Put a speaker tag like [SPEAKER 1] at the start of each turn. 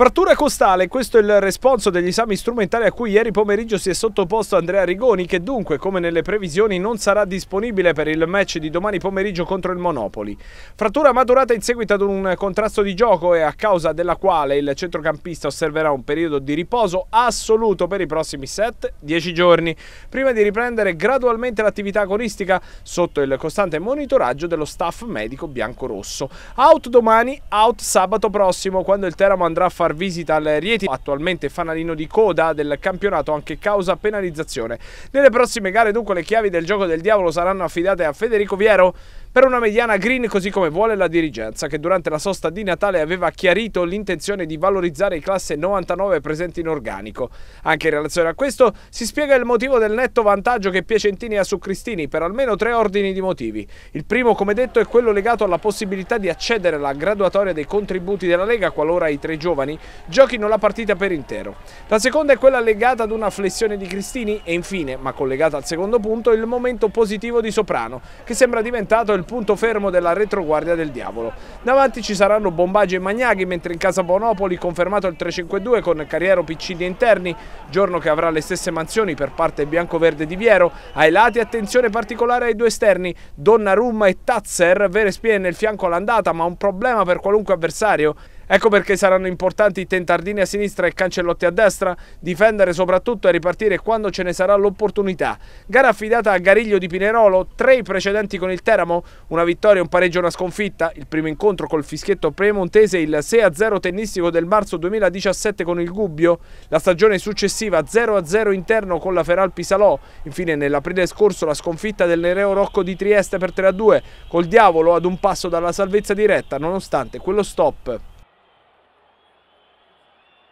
[SPEAKER 1] Frattura costale, questo è il responso degli esami strumentali a cui ieri pomeriggio si è sottoposto Andrea Rigoni che dunque, come nelle previsioni, non sarà disponibile per il match di domani pomeriggio contro il Monopoli. Frattura maturata in seguito ad un contrasto di gioco e a causa della quale il centrocampista osserverà un periodo di riposo assoluto per i prossimi 7-10 giorni, prima di riprendere gradualmente l'attività agonistica sotto il costante monitoraggio dello staff medico bianco-rosso. Out domani, out sabato prossimo, quando il Teramo andrà a fare far visita al Rieti, attualmente fanalino di coda del campionato anche causa penalizzazione. Nelle prossime gare dunque le chiavi del gioco del diavolo saranno affidate a Federico Viero, per una mediana green così come vuole la dirigenza che durante la sosta di Natale aveva chiarito l'intenzione di valorizzare i classe 99 presenti in organico. Anche in relazione a questo si spiega il motivo del netto vantaggio che Piacentini ha su Cristini per almeno tre ordini di motivi. Il primo come detto è quello legato alla possibilità di accedere alla graduatoria dei contributi della Lega qualora i tre giovani giochino la partita per intero. La seconda è quella legata ad una flessione di Cristini e infine, ma collegata al secondo punto, il momento positivo di Soprano che sembra diventato il punto fermo della retroguardia del diavolo. Davanti ci saranno Bombaggio e Magnaghi, mentre in casa Bonopoli confermato il 3-5-2 con Carriero Piccini interni, giorno che avrà le stesse mansioni per parte bianco-verde di Viero. Ai lati attenzione particolare ai due esterni, Donnarumma e Tazzer, vere spie nel fianco all'andata, ma un problema per qualunque avversario. Ecco perché saranno importanti i tentardini a sinistra e cancellotti a destra, difendere soprattutto e ripartire quando ce ne sarà l'opportunità. Gara affidata a Gariglio di Pinerolo, tre i precedenti con il Teramo, una vittoria, un pareggio e una sconfitta, il primo incontro col fischietto premontese, il 6-0 tennistico del marzo 2017 con il Gubbio, la stagione successiva 0-0 interno con la Feral Pisalò, infine nell'aprile scorso la sconfitta del Nereo Rocco di Trieste per 3-2, col Diavolo ad un passo dalla salvezza diretta nonostante quello stop.